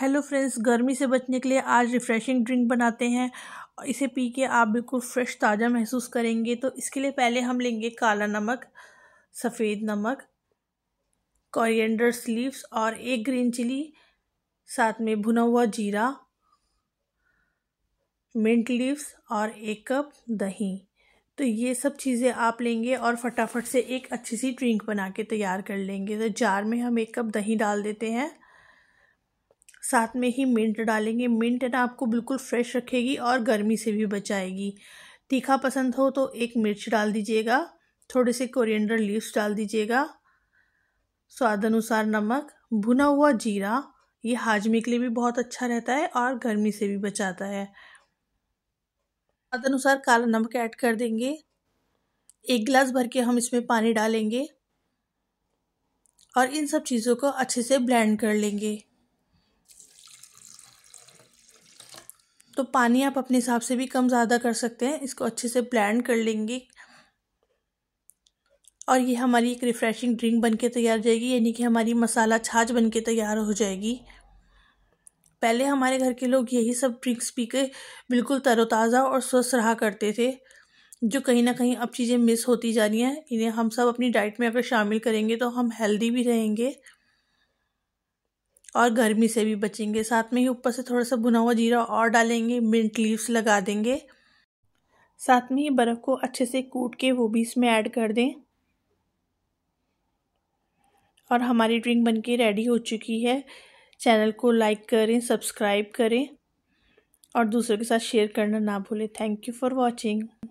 hello friends गर्मी से बचने के लिए आज रिफ़्रेशिंग ड्रिंक बनाते हैं और इसे पी के आप बिल्कुल फ्रेश ताज़ा महसूस करेंगे तो इसके लिए पहले हम लेंगे काला नमक सफ़ेद नमक कोरिएंडर स्लीव्स और एक ग्रीन चिली साथ में भुना हुआ जीरा मिंट लीव्स और एक कप दही तो ये सब चीज़ें आप लेंगे और फटाफट से एक अच्छी सी ड्रिंक बना के तैयार कर लेंगे तो जार में हम एक कप दही डाल देते हैं साथ में ही मिंट डालेंगे मिंट ना आपको बिल्कुल फ्रेश रखेगी और गर्मी से भी बचाएगी तीखा पसंद हो तो एक मिर्च डाल दीजिएगा थोड़े से कोरिएंडर लीव्स डाल दीजिएगा स्वाद अनुसार नमक भुना हुआ जीरा ये हाजमे के लिए भी बहुत अच्छा रहता है और गर्मी से भी बचाता है स्वाद अनुसार काला नमक ऐड कर देंगे एक गिलास भर के हम इसमें पानी डालेंगे और इन सब चीज़ों को अच्छे से ब्लेंड कर लेंगे तो पानी आप अपने हिसाब से भी कम ज़्यादा कर सकते हैं इसको अच्छे से ब्लेंड कर लेंगे और ये हमारी एक रिफ़्रेशिंग ड्रिंक बन के तैयार हो जाएगी यानी कि हमारी मसाला छाछ बन के तैयार हो जाएगी पहले हमारे घर के लोग यही सब ड्रिंक्स पी के बिल्कुल तरोताज़ा और स्वस्थ रहा करते थे जो कहीं ना कहीं अब चीज़ें मिस होती जा रही हैं इन्हें हम सब अपनी डाइट में अगर शामिल करेंगे तो हम हेल्दी भी रहेंगे और गर्मी से भी बचेंगे साथ में ही ऊपर से थोड़ा सा भुना हुआ जीरा और डालेंगे मिंट लीव्स लगा देंगे साथ में ही बर्फ़ को अच्छे से कूट के वो भी इसमें ऐड कर दें और हमारी ड्रिंक बनके रेडी हो चुकी है चैनल को लाइक करें सब्सक्राइब करें और दूसरों के साथ शेयर करना ना भूलें थैंक यू फॉर वॉचिंग